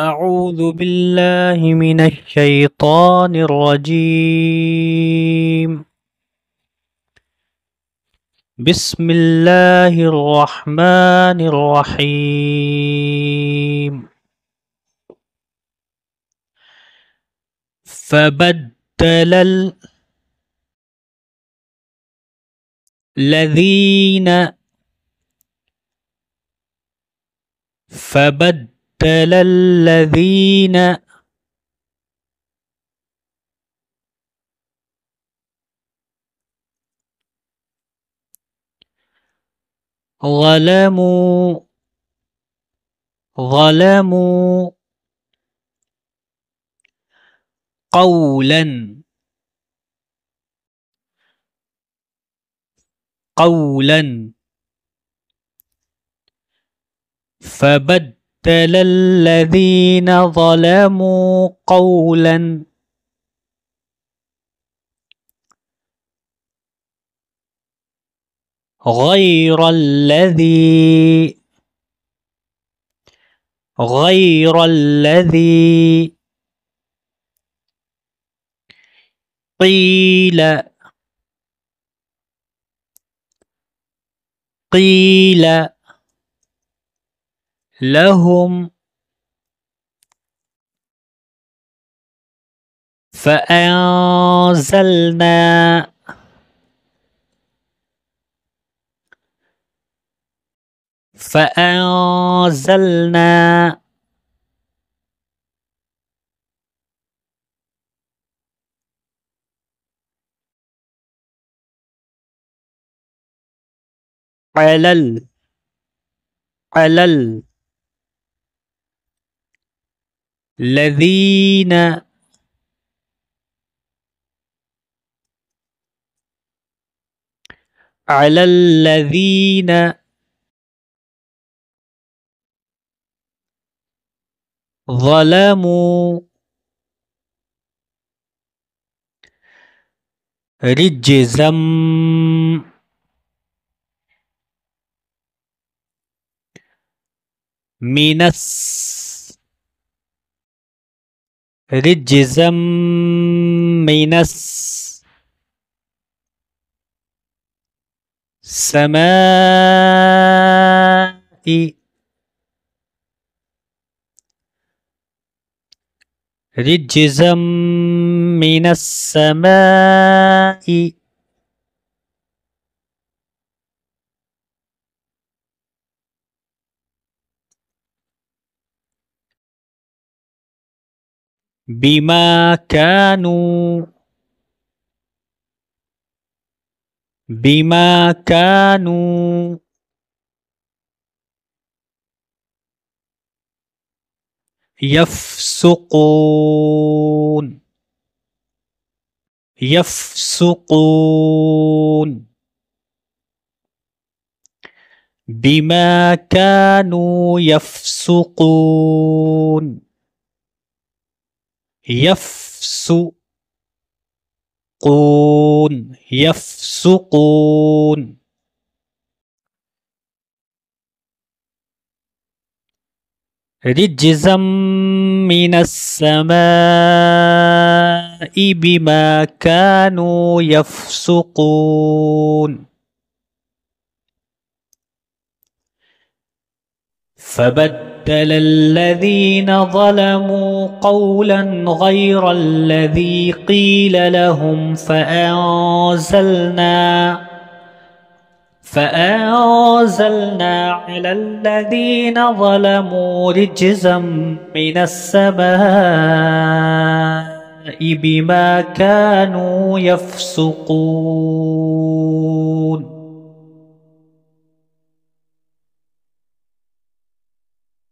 أعوذ بالله من الشيطان الرجيم بسم الله الرحمن الرحيم فبدل الذين فبدل قتل الذين ظلموا ظلموا قولا قولا فبد بدل الذين ظلموا قولا غير الذي غير الذي قيل قيل لهم فأنزلنا فأنزلنا على ال على ال الذين على الذين ظلموا رجزا من السماء رجزا من السماء رجزا من السماء بما كانوا بما كانوا يفسقون يفسقون بما كانوا يفسقون يفسقون يفسقون رجزا من السماء بما كانوا يفسقون فبدل بدل الذين ظلموا قولا غير الذي قيل لهم فأنزلنا فأنزلنا على الذين ظلموا رجزا من السماء بما كانوا يفسقون